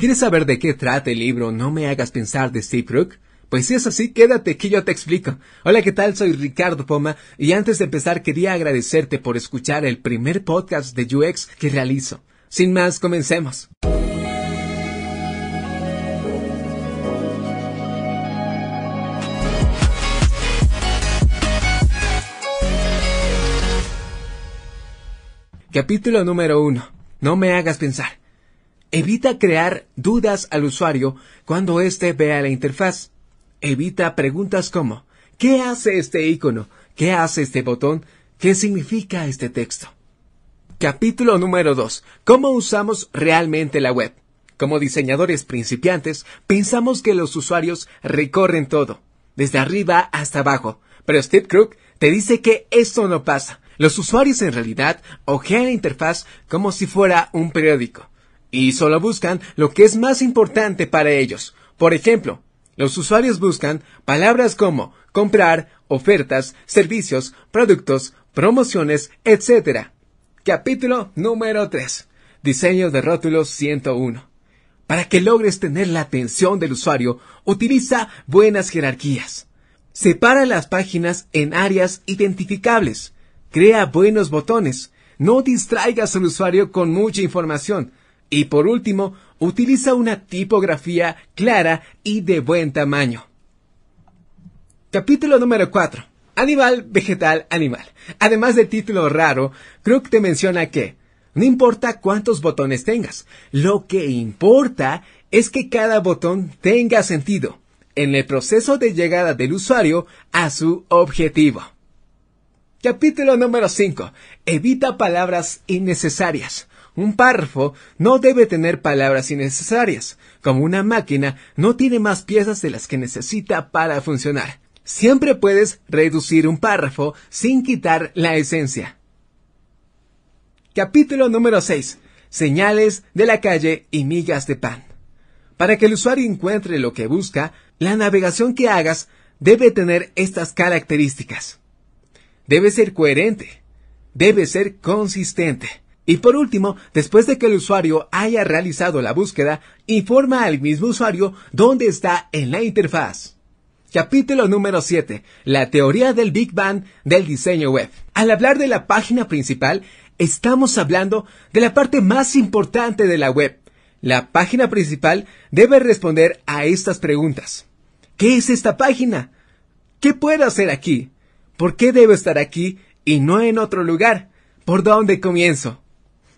¿Quieres saber de qué trata el libro No me hagas pensar de Steve Rook? Pues si es así, quédate que yo te explico. Hola, ¿qué tal? Soy Ricardo Poma y antes de empezar quería agradecerte por escuchar el primer podcast de UX que realizo. Sin más, comencemos. Capítulo número 1. No me hagas pensar. Evita crear dudas al usuario cuando éste vea la interfaz. Evita preguntas como ¿Qué hace este icono? ¿Qué hace este botón? ¿Qué significa este texto? Capítulo número 2. ¿Cómo usamos realmente la web? Como diseñadores principiantes, pensamos que los usuarios recorren todo, desde arriba hasta abajo, pero Steve Crook te dice que esto no pasa. Los usuarios en realidad ojean la interfaz como si fuera un periódico y solo buscan lo que es más importante para ellos. Por ejemplo, los usuarios buscan palabras como comprar, ofertas, servicios, productos, promociones, etc. Capítulo número 3. Diseño de rótulos 101. Para que logres tener la atención del usuario, utiliza buenas jerarquías. Separa las páginas en áreas identificables. Crea buenos botones. No distraigas al usuario con mucha información. Y por último, utiliza una tipografía clara y de buen tamaño. Capítulo número 4. Animal, vegetal, animal. Además del título raro, Crook te menciona que no importa cuántos botones tengas, lo que importa es que cada botón tenga sentido en el proceso de llegada del usuario a su objetivo. Capítulo número 5. Evita palabras innecesarias. Un párrafo no debe tener palabras innecesarias, como una máquina no tiene más piezas de las que necesita para funcionar. Siempre puedes reducir un párrafo sin quitar la esencia. Capítulo número 6. Señales de la calle y migas de pan. Para que el usuario encuentre lo que busca, la navegación que hagas debe tener estas características. Debe ser coherente. Debe ser consistente. Y por último, después de que el usuario haya realizado la búsqueda, informa al mismo usuario dónde está en la interfaz. Capítulo número 7. La teoría del Big Bang del diseño web. Al hablar de la página principal, estamos hablando de la parte más importante de la web. La página principal debe responder a estas preguntas. ¿Qué es esta página? ¿Qué puedo hacer aquí? ¿Por qué debo estar aquí y no en otro lugar? ¿Por dónde comienzo?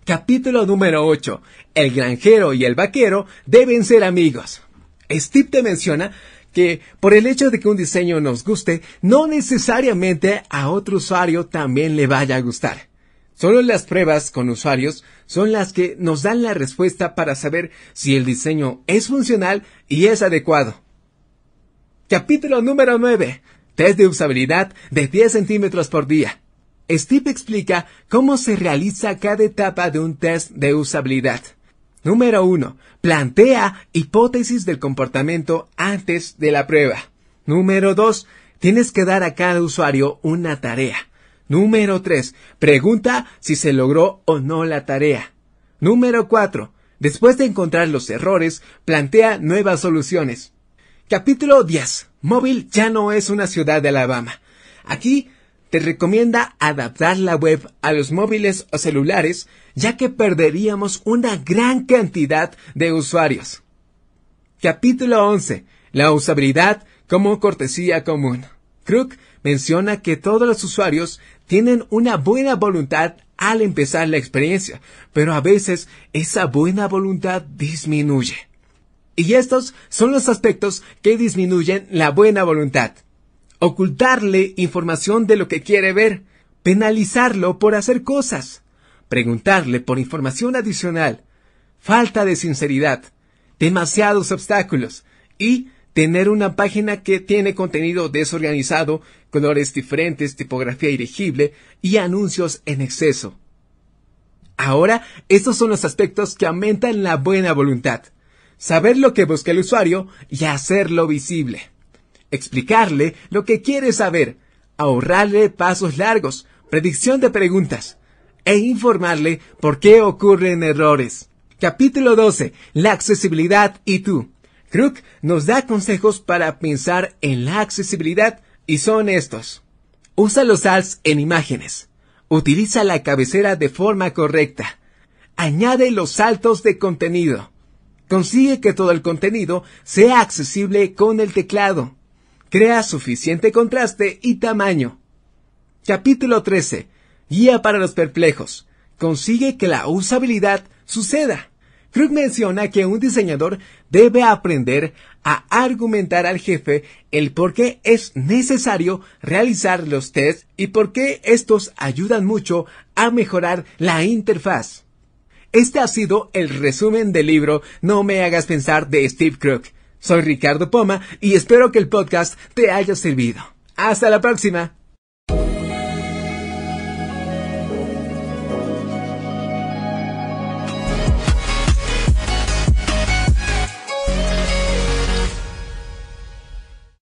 Capítulo número 8. El granjero y el vaquero deben ser amigos. Steve te menciona que por el hecho de que un diseño nos guste, no necesariamente a otro usuario también le vaya a gustar. Solo las pruebas con usuarios son las que nos dan la respuesta para saber si el diseño es funcional y es adecuado. Capítulo número 9. Test de usabilidad de 10 centímetros por día. Steve explica cómo se realiza cada etapa de un test de usabilidad. Número 1. Plantea hipótesis del comportamiento antes de la prueba. Número 2. Tienes que dar a cada usuario una tarea. Número 3. Pregunta si se logró o no la tarea. Número 4. Después de encontrar los errores, plantea nuevas soluciones. Capítulo 10. Móvil ya no es una ciudad de Alabama. Aquí te recomienda adaptar la web a los móviles o celulares, ya que perderíamos una gran cantidad de usuarios. Capítulo 11. La usabilidad como cortesía común. Crook menciona que todos los usuarios tienen una buena voluntad al empezar la experiencia, pero a veces esa buena voluntad disminuye. Y estos son los aspectos que disminuyen la buena voluntad ocultarle información de lo que quiere ver, penalizarlo por hacer cosas, preguntarle por información adicional, falta de sinceridad, demasiados obstáculos y tener una página que tiene contenido desorganizado, colores diferentes, tipografía ilegible y anuncios en exceso. Ahora, estos son los aspectos que aumentan la buena voluntad. Saber lo que busca el usuario y hacerlo visible explicarle lo que quiere saber, ahorrarle pasos largos, predicción de preguntas e informarle por qué ocurren errores. Capítulo 12. La accesibilidad y tú. Crook nos da consejos para pensar en la accesibilidad y son estos. Usa los ads en imágenes. Utiliza la cabecera de forma correcta. Añade los saltos de contenido. Consigue que todo el contenido sea accesible con el teclado. Crea suficiente contraste y tamaño. Capítulo 13. Guía para los perplejos. Consigue que la usabilidad suceda. Krug menciona que un diseñador debe aprender a argumentar al jefe el por qué es necesario realizar los tests y por qué estos ayudan mucho a mejorar la interfaz. Este ha sido el resumen del libro No me hagas pensar de Steve Krug. Soy Ricardo Poma y espero que el podcast te haya servido. Hasta la próxima.